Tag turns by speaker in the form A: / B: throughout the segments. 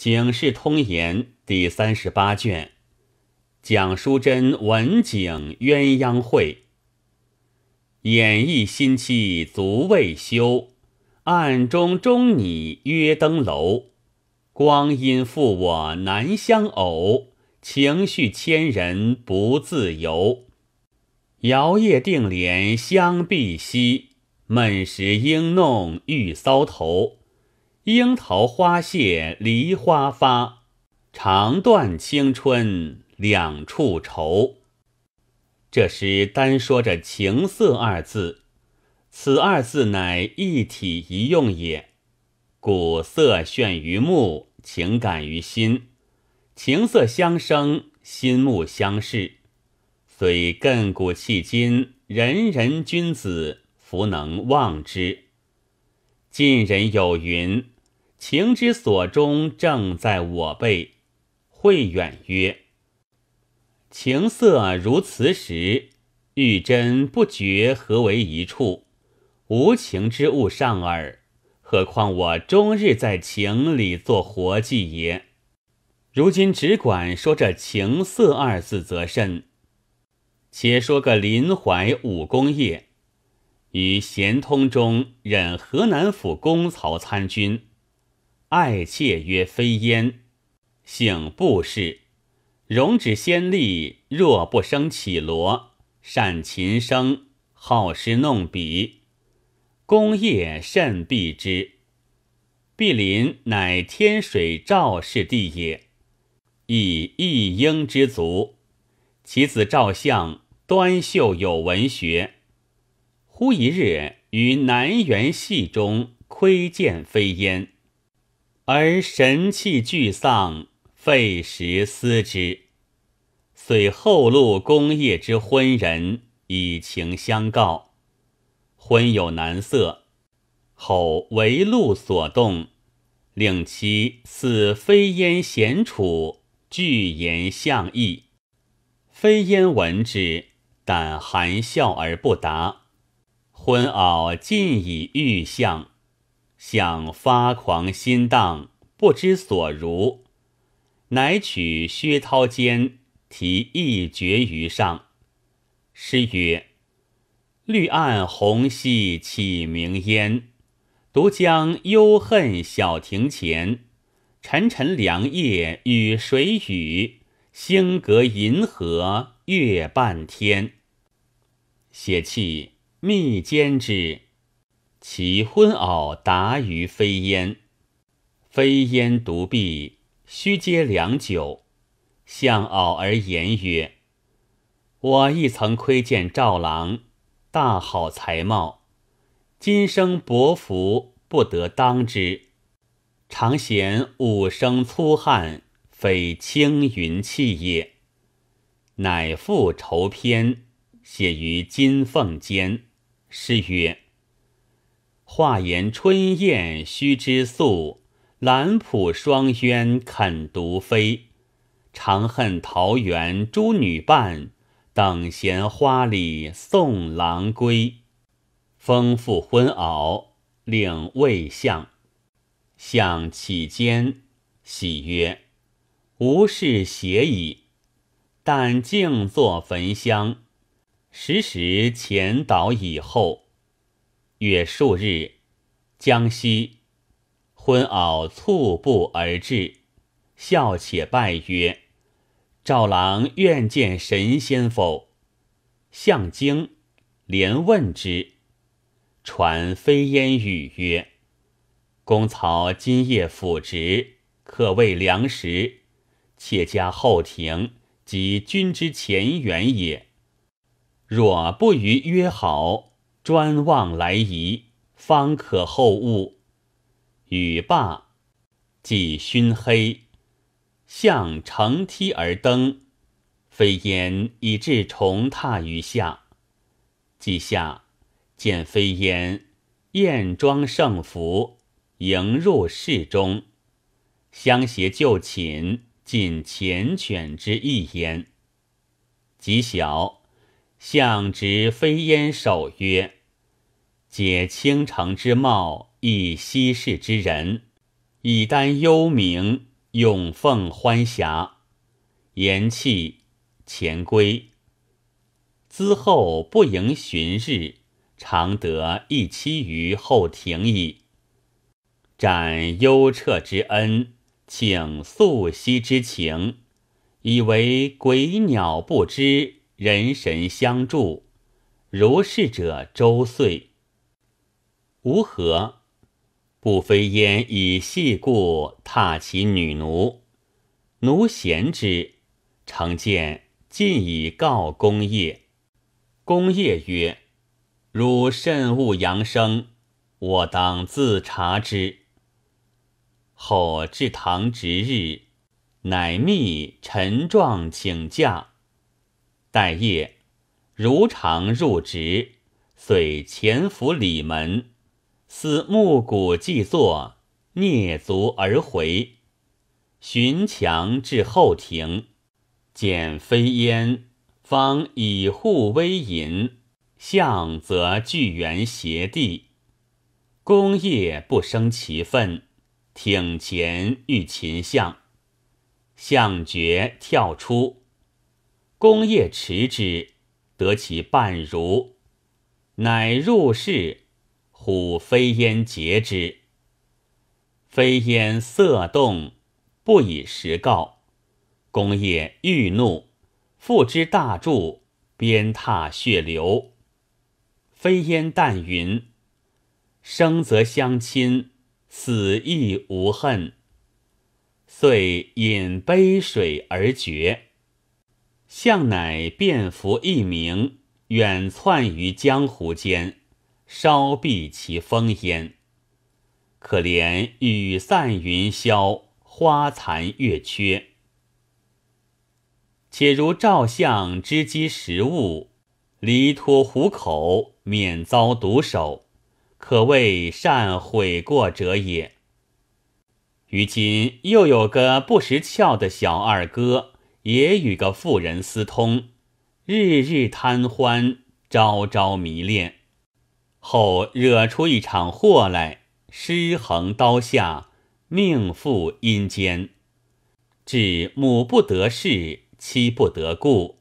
A: 《警世通言》第三十八卷，蒋淑珍文景鸳鸯会。演义心期足未休，暗中中拟约登楼。光阴负我难相偶，情绪牵人不自由。摇曳定帘香碧兮，闷时应弄玉搔头。樱桃花谢，梨花发，长断青春两处愁。这诗单说着“情色二字，此二字乃一体一用也。古色炫于目，情感于心，情色相生，心目相视。虽亘古迄今，人人君子弗能忘之。近人有云。情之所终，正在我辈。慧远曰：“情色如磁石，欲真不觉何为一处？无情之物尚尔，何况我终日在情里做活计也？如今只管说这情色二字，则甚？且说个临淮武功业，于咸通中任河南府功曹参军。”爱妾曰：“飞烟，醒步氏，容止先例，若不生绮罗，善琴声，好诗弄笔，工业甚毕之。”毕林乃天水赵氏地也，以一应之族。其子赵相端秀有文学。忽一日于南园戏中窥见飞烟。而神气俱丧，废食思之。遂后路功业之婚人，以情相告，婚有难色。后为路所动，令其似飞烟闲处，具言相意。飞烟闻之，但含笑而不答。昏袄尽以欲相。想发狂心荡不知所如，乃取薛涛笺题一绝于上。诗曰：“绿暗红兮起明烟，独将幽恨小庭前。沉沉凉夜与谁语？星隔银河月半天。”写气密笺之。其昏媪达于飞烟，飞烟独臂，须嗟良久，向媪而言曰：“我亦曾窥见赵郎，大好才貌，今生薄福不得当之，常嫌吾生粗汉，非青云气也。”乃复筹篇，写于金凤间，诗曰。化言春燕须知宿，兰圃双鸳肯独飞。长恨桃园诸女伴，等闲花里送郎归。丰富昏袄领未相，相起间喜曰：“无事邪矣，但静坐焚香，时时前导以后。”月数日，江西昏袄促步而至，笑且拜曰：“赵郎愿见神仙否？”相京连问之。传飞烟语曰：“公曹今夜辅职，可为粮食；且家后庭及君之前缘也。若不与约好。”专望来仪，方可后物。雨罢，即熏黑，向城梯而登，飞烟已至，重踏于下。即下，见飞烟，艳妆盛服，迎入室中，相携就寝，尽缱绻之意焉。极小，向执飞烟守曰。解倾城之貌，以稀世之人，以丹幽冥永奉欢霞，言气潜归。资后不迎旬日，常得一妻于后庭矣。展幽彻之恩，请素兮之情，以为鬼鸟不知人神相助，如是者周岁。吾何不飞焉以戏故？踏其女奴，奴贤之，常见进以告公业。公业曰：“汝慎勿扬声，我当自察之。”后至堂值日，乃密陈状请假。待夜如常入职，遂潜伏里门。似暮鼓既作，蹑足而回，循墙至后庭，见飞烟，方以户微隐向则聚猿斜地，公业不生其愤，挺前欲擒象，象觉跳出，公业持之，得其半如，乃入室。虎飞烟截之，飞烟色动，不以实告。公业欲怒，复之大柱，鞭挞血流。飞烟淡云，生则相亲，死亦无恨。遂饮杯水而绝。相乃变服一名，远窜于江湖间。稍避其风烟，可怜雨散云消，花残月缺。且如照相之积食物，离脱虎口，免遭毒手，可谓善悔过者也。于今又有个不识窍的小二哥，也与个妇人私通，日日贪欢，朝朝迷恋。后惹出一场祸来，尸横刀下，命赴阴间，致母不得侍，妻不得顾，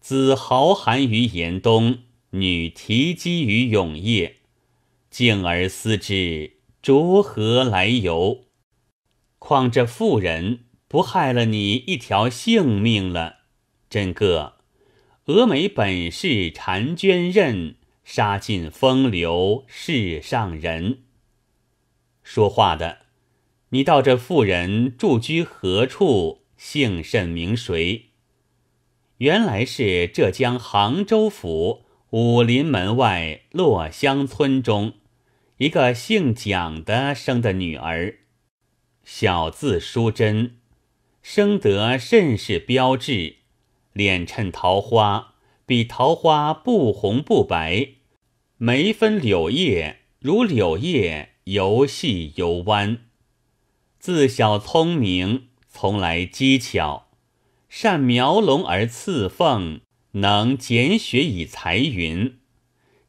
A: 子豪寒于严冬，女啼饥于永夜。静而思之，逐何来由？况这妇人不害了你一条性命了。真个。峨眉本是婵娟刃。杀尽风流世上人。说话的，你到这妇人住居何处，姓甚名谁？原来是浙江杭州府武林门外落乡村中一个姓蒋的生的女儿，小字淑贞，生得甚是标致，脸衬桃花。比桃花不红不白，眉分柳叶，如柳叶，游细游弯。自小聪明，从来机巧，善描龙而刺凤，能剪雪以裁云。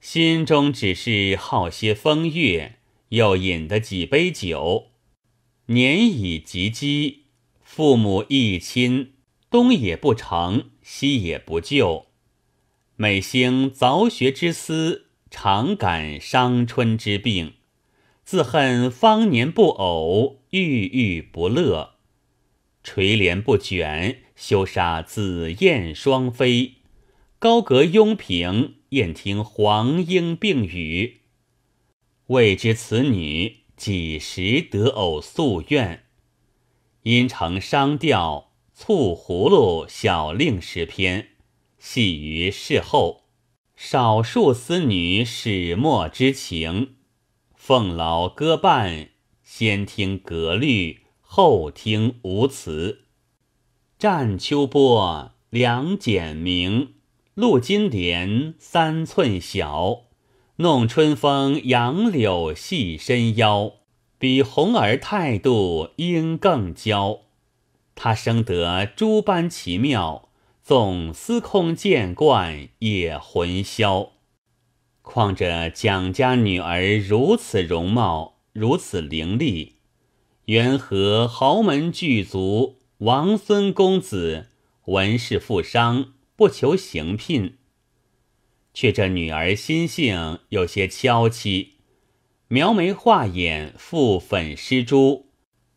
A: 心中只是好些风月，又饮得几杯酒。年已及笄，父母义亲，东也不成，西也不就。每兴凿穴之思，常感伤春之病，自恨方年不偶，郁郁不乐。垂帘不卷，休杀紫燕双飞；高阁拥平，燕听黄莺并语。未知此女几时得偶夙愿？因成商调促葫芦小令十篇。系于事后，少数私女始末之情。奉劳歌伴，先听格律，后听无词。战秋波，两简明，露金莲三寸小。弄春风，杨柳细身腰。比红儿态度应更娇。她生得诸般奇妙。纵司空见惯也魂销，况这蒋家女儿如此容貌，如此伶俐，缘何豪门巨族、王孙公子、文士富商不求行聘？却这女儿心性有些娇气，描眉画眼，覆粉施朱，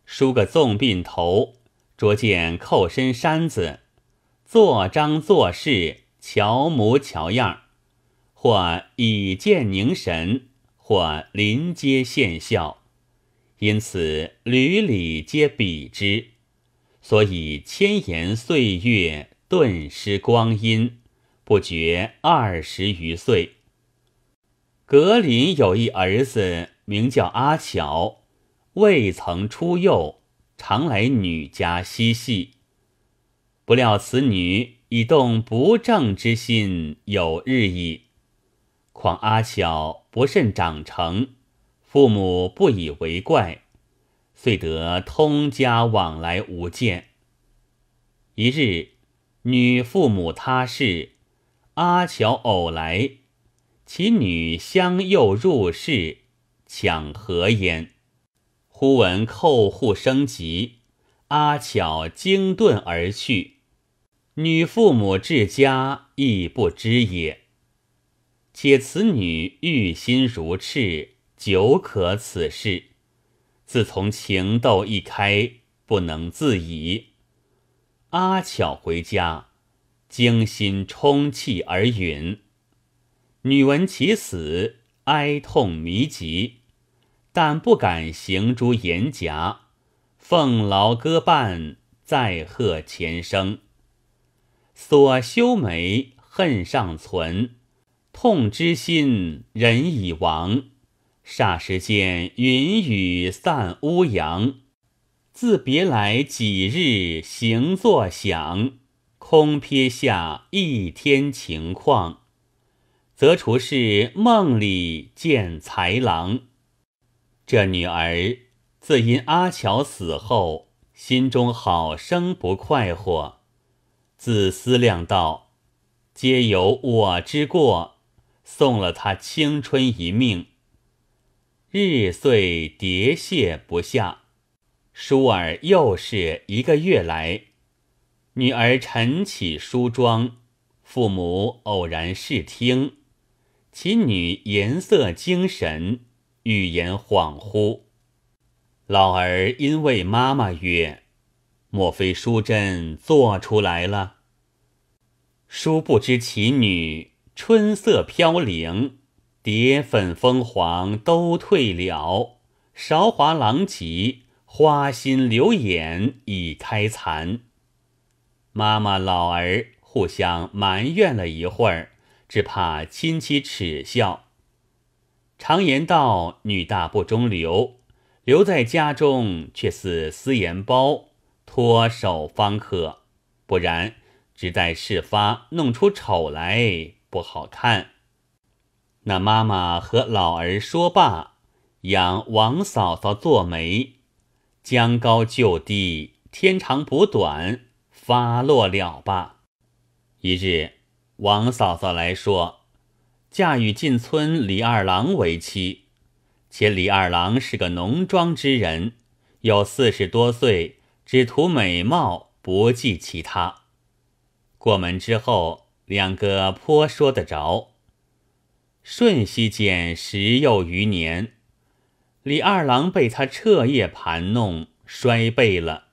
A: 梳个纵鬓头，着件扣身衫子。做章做事，乔模乔样，或以见凝神，或临街现笑，因此屡屡皆比之。所以千言岁月顿失光阴，不觉二十余岁。格林有一儿子，名叫阿乔，未曾出幼，常来女家嬉戏。不料此女已动不正之心有日矣，况阿巧不甚长成，父母不以为怪，遂得通家往来无间。一日，女父母他事，阿巧偶来，其女相诱入室，抢何焉。忽闻叩户声急，阿巧惊遁而去。女父母至家亦不知也。且此女欲心如赤，久可此事。自从情窦一开，不能自已。阿巧回家，惊心冲气而允。女闻其死，哀痛迷极，但不敢行诸言颊，奉劳歌伴，再贺前生。所修眉恨尚存，痛之心人已亡。霎时间云雨散乌阳，自别来几日行作响，空撇下一天情况，则除是梦里见豺狼。这女儿自因阿乔死后，心中好生不快活。自思量道：“皆由我之过，送了他青春一命。日岁叠谢不下，舒儿又是一个月来。女儿晨起梳妆，父母偶然视听，其女颜色精神，语言恍惚。老儿因为妈妈曰。”莫非淑贞做出来了？殊不知其女春色飘零，蝶粉蜂黄都退了；韶华狼藉，花心流眼已开残。妈妈老儿互相埋怨了一会儿，只怕亲戚耻笑。常言道：“女大不中留”，留在家中却似私盐包。脱手方可，不然只待事发，弄出丑来，不好看。那妈妈和老儿说罢，养王嫂嫂做媒，将高就低，天长补短，发落了吧。一日，王嫂嫂来说，嫁与进村李二郎为妻，且李二郎是个农庄之人，有四十多岁。只图美貌，不计其他。过门之后，两个颇说得着。瞬息间，十又余年，李二郎被他彻夜盘弄，衰背了。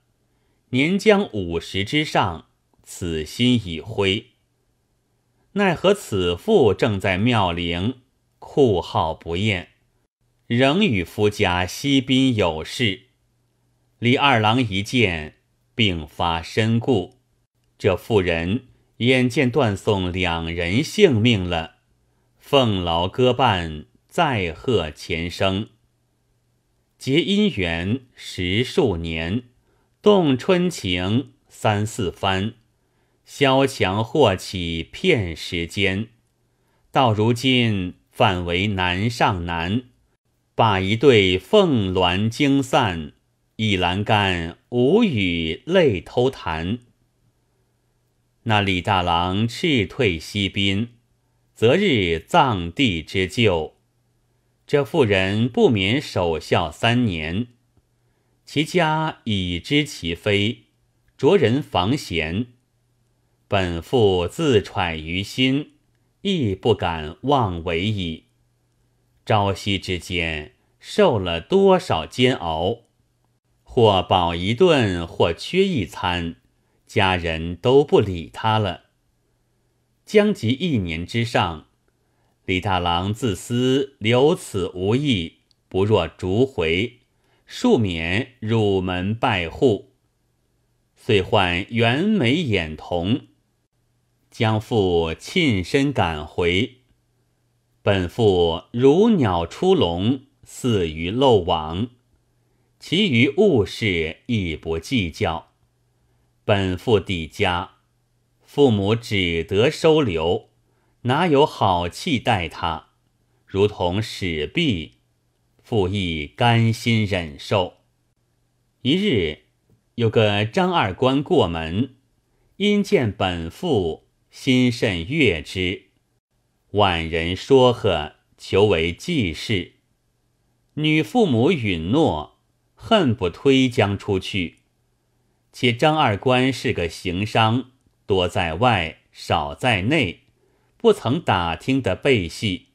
A: 年将五十之上，此心已灰。奈何此妇正在妙龄，酷好不厌，仍与夫家惜宾有事。李二郎一见病发身故，这妇人眼见断送两人性命了，奉劳歌伴再贺前生，结姻缘十数年，动春情三四番，萧强祸起骗时间，到如今反为难上难，把一对凤鸾惊散。倚栏杆，无语泪偷弹。那李大郎斥退西宾，择日葬地之旧。这妇人不免守孝三年，其家已知其非，着人防闲。本妇自揣于心，亦不敢妄为矣。朝夕之间，受了多少煎熬？或饱一顿，或缺一餐，家人都不理他了。将及一年之上，李大郎自私，留此无益，不若逐回，恕免入门拜户。遂唤袁眉眼童，将父亲身赶回。本父如鸟出笼，似鱼漏网。其余物事亦不计较。本父抵家，父母只得收留，哪有好气待他？如同使婢，父亦甘心忍受。一日，有个张二官过门，因见本父心甚悦之，万人说和，求为继事。女父母允诺。恨不推将出去，且张二官是个行商，多在外，少在内，不曾打听的背细，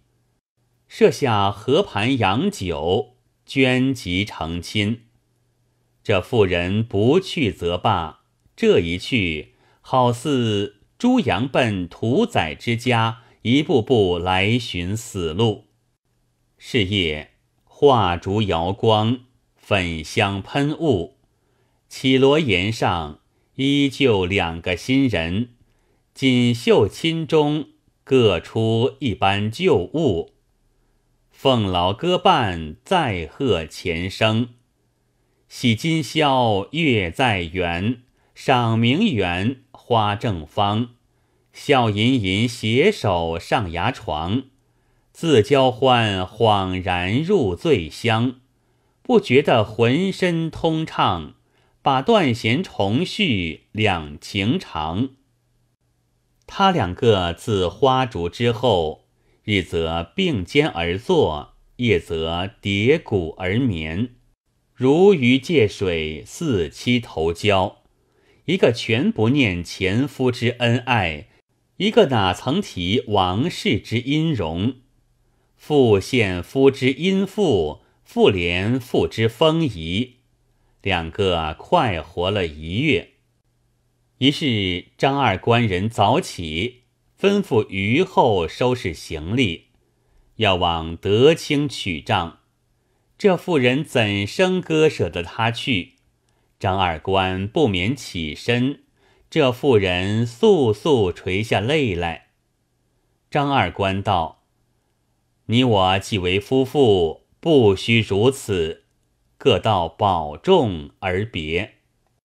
A: 设下和盘洋酒，捐集成亲。这妇人不去则罢，这一去，好似猪羊奔屠宰之家，一步步来寻死路。是夜，画烛摇光。粉香喷雾，绮罗檐上依旧两个新人；锦绣衾中各出一般旧物。凤劳歌伴再贺前生，喜今宵月在圆，赏明园花正芳。笑吟吟携手上牙床，自交欢恍然入醉乡。不觉得浑身通畅，把断弦重续两情长。他两个自花烛之后，日则并肩而坐，夜则叠鼓而眠，如鱼借水，四期投交。一个全不念前夫之恩爱，一个哪曾提王室之音容？复现夫之音妇。妇联妇之风仪，两个快活了一月。于是张二官人早起，吩咐余后收拾行李，要往德清取账。这妇人怎生割舍得他去？张二官不免起身，这妇人簌簌垂下泪来。张二官道：“你我既为夫妇。”不须如此，各道保重而别。